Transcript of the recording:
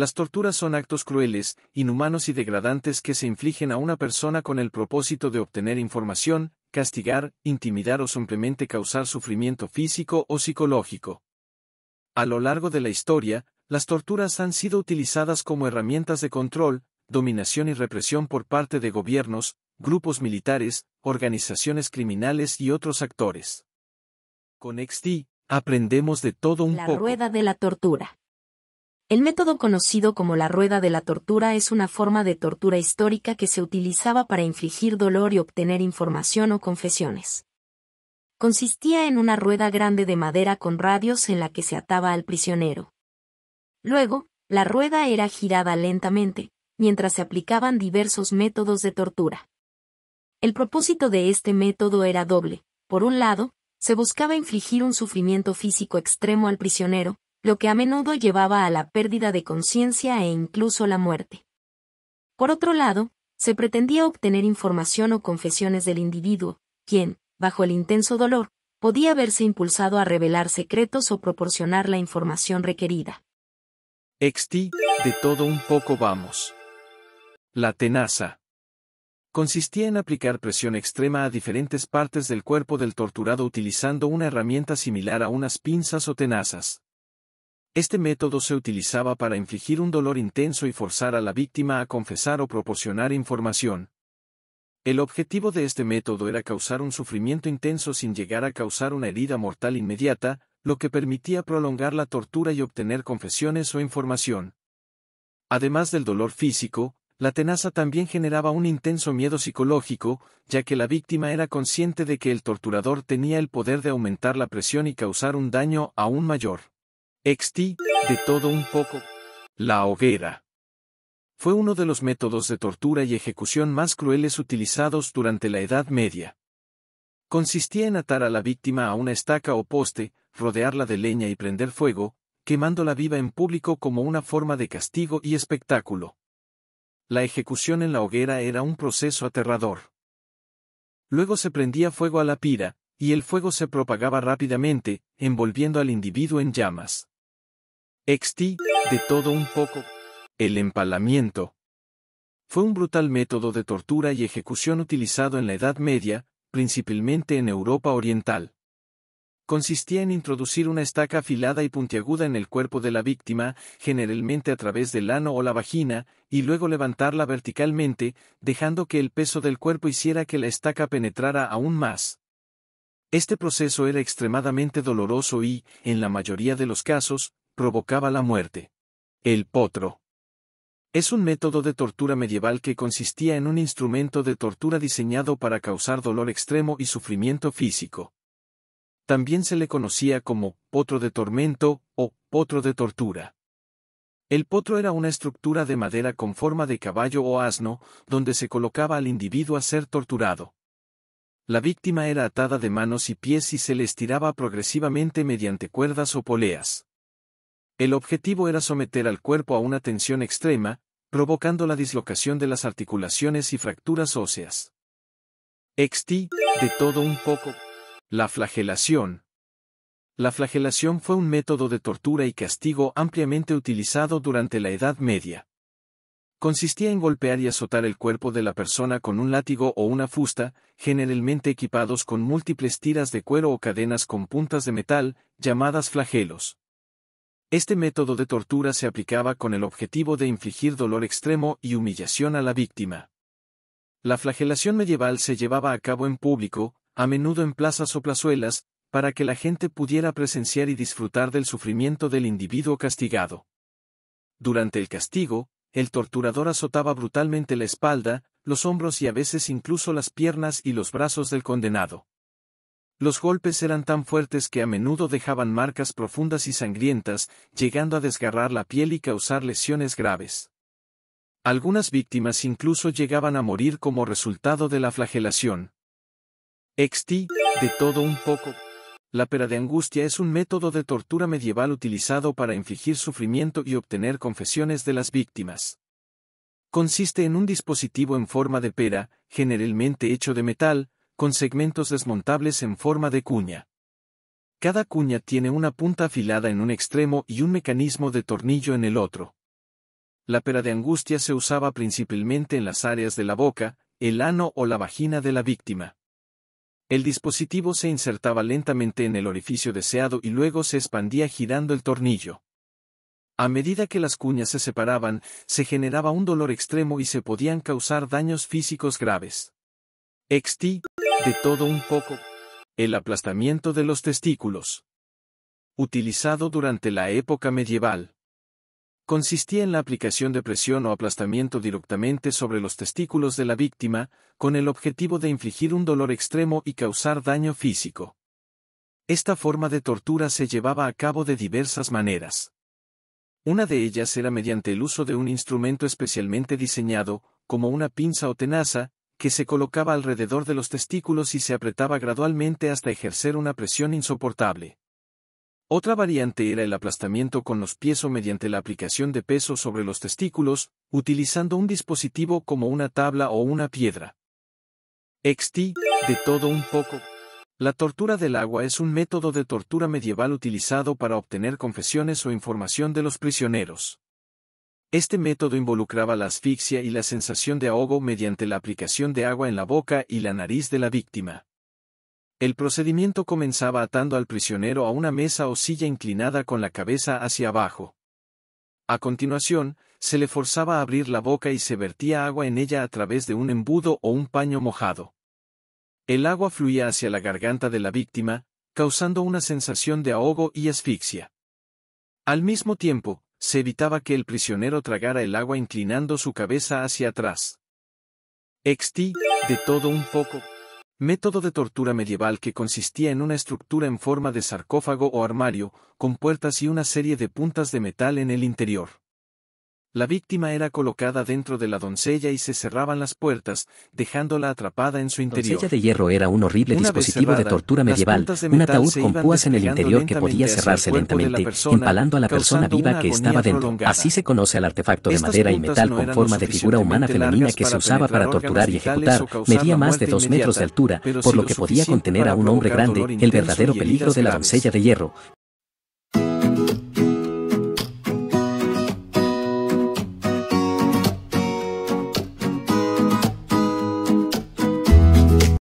Las torturas son actos crueles, inhumanos y degradantes que se infligen a una persona con el propósito de obtener información, castigar, intimidar o simplemente causar sufrimiento físico o psicológico. A lo largo de la historia, las torturas han sido utilizadas como herramientas de control, dominación y represión por parte de gobiernos, grupos militares, organizaciones criminales y otros actores. Con ExTi aprendemos de todo un poco. La rueda de la tortura. El método conocido como la rueda de la tortura es una forma de tortura histórica que se utilizaba para infligir dolor y obtener información o confesiones. Consistía en una rueda grande de madera con radios en la que se ataba al prisionero. Luego, la rueda era girada lentamente, mientras se aplicaban diversos métodos de tortura. El propósito de este método era doble. Por un lado, se buscaba infligir un sufrimiento físico extremo al prisionero, lo que a menudo llevaba a la pérdida de conciencia e incluso la muerte. Por otro lado, se pretendía obtener información o confesiones del individuo, quien, bajo el intenso dolor, podía verse impulsado a revelar secretos o proporcionar la información requerida. Exti, de todo un poco vamos. La tenaza. Consistía en aplicar presión extrema a diferentes partes del cuerpo del torturado utilizando una herramienta similar a unas pinzas o tenazas. Este método se utilizaba para infligir un dolor intenso y forzar a la víctima a confesar o proporcionar información. El objetivo de este método era causar un sufrimiento intenso sin llegar a causar una herida mortal inmediata, lo que permitía prolongar la tortura y obtener confesiones o información. Además del dolor físico, la tenaza también generaba un intenso miedo psicológico, ya que la víctima era consciente de que el torturador tenía el poder de aumentar la presión y causar un daño aún mayor. Exti, de todo un poco. La hoguera. Fue uno de los métodos de tortura y ejecución más crueles utilizados durante la Edad Media. Consistía en atar a la víctima a una estaca o poste, rodearla de leña y prender fuego, quemándola viva en público como una forma de castigo y espectáculo. La ejecución en la hoguera era un proceso aterrador. Luego se prendía fuego a la pira, y el fuego se propagaba rápidamente, envolviendo al individuo en llamas. Exti de todo un poco. El empalamiento. Fue un brutal método de tortura y ejecución utilizado en la Edad Media, principalmente en Europa Oriental. Consistía en introducir una estaca afilada y puntiaguda en el cuerpo de la víctima, generalmente a través del ano o la vagina, y luego levantarla verticalmente, dejando que el peso del cuerpo hiciera que la estaca penetrara aún más. Este proceso era extremadamente doloroso y, en la mayoría de los casos, provocaba la muerte. El potro. Es un método de tortura medieval que consistía en un instrumento de tortura diseñado para causar dolor extremo y sufrimiento físico. También se le conocía como potro de tormento o potro de tortura. El potro era una estructura de madera con forma de caballo o asno, donde se colocaba al individuo a ser torturado. La víctima era atada de manos y pies y se le estiraba progresivamente mediante cuerdas o poleas. El objetivo era someter al cuerpo a una tensión extrema, provocando la dislocación de las articulaciones y fracturas óseas. Exti de todo un poco. La flagelación. La flagelación fue un método de tortura y castigo ampliamente utilizado durante la Edad Media consistía en golpear y azotar el cuerpo de la persona con un látigo o una fusta, generalmente equipados con múltiples tiras de cuero o cadenas con puntas de metal, llamadas flagelos. Este método de tortura se aplicaba con el objetivo de infligir dolor extremo y humillación a la víctima. La flagelación medieval se llevaba a cabo en público, a menudo en plazas o plazuelas, para que la gente pudiera presenciar y disfrutar del sufrimiento del individuo castigado. Durante el castigo, el torturador azotaba brutalmente la espalda, los hombros y a veces incluso las piernas y los brazos del condenado. Los golpes eran tan fuertes que a menudo dejaban marcas profundas y sangrientas, llegando a desgarrar la piel y causar lesiones graves. Algunas víctimas incluso llegaban a morir como resultado de la flagelación. Exti de todo un poco. La pera de angustia es un método de tortura medieval utilizado para infligir sufrimiento y obtener confesiones de las víctimas. Consiste en un dispositivo en forma de pera, generalmente hecho de metal, con segmentos desmontables en forma de cuña. Cada cuña tiene una punta afilada en un extremo y un mecanismo de tornillo en el otro. La pera de angustia se usaba principalmente en las áreas de la boca, el ano o la vagina de la víctima. El dispositivo se insertaba lentamente en el orificio deseado y luego se expandía girando el tornillo. A medida que las cuñas se separaban, se generaba un dolor extremo y se podían causar daños físicos graves. Exti de todo un poco. El aplastamiento de los testículos. Utilizado durante la época medieval consistía en la aplicación de presión o aplastamiento directamente sobre los testículos de la víctima, con el objetivo de infligir un dolor extremo y causar daño físico. Esta forma de tortura se llevaba a cabo de diversas maneras. Una de ellas era mediante el uso de un instrumento especialmente diseñado, como una pinza o tenaza, que se colocaba alrededor de los testículos y se apretaba gradualmente hasta ejercer una presión insoportable. Otra variante era el aplastamiento con los pies o mediante la aplicación de peso sobre los testículos, utilizando un dispositivo como una tabla o una piedra. Exti de todo un poco. La tortura del agua es un método de tortura medieval utilizado para obtener confesiones o información de los prisioneros. Este método involucraba la asfixia y la sensación de ahogo mediante la aplicación de agua en la boca y la nariz de la víctima. El procedimiento comenzaba atando al prisionero a una mesa o silla inclinada con la cabeza hacia abajo. A continuación, se le forzaba a abrir la boca y se vertía agua en ella a través de un embudo o un paño mojado. El agua fluía hacia la garganta de la víctima, causando una sensación de ahogo y asfixia. Al mismo tiempo, se evitaba que el prisionero tragara el agua inclinando su cabeza hacia atrás. Exti de todo un poco método de tortura medieval que consistía en una estructura en forma de sarcófago o armario, con puertas y una serie de puntas de metal en el interior. La víctima era colocada dentro de la doncella y se cerraban las puertas, dejándola atrapada en su interior. La doncella de hierro era un horrible dispositivo de tortura medieval, un ataúd con púas en el interior que podía cerrarse lentamente, empalando a la persona viva que estaba dentro. Así se conoce al artefacto de madera y metal con forma de figura humana femenina que se usaba para torturar y ejecutar, medía más de dos metros de altura, por lo que podía contener a un hombre grande, el verdadero peligro de la doncella de hierro,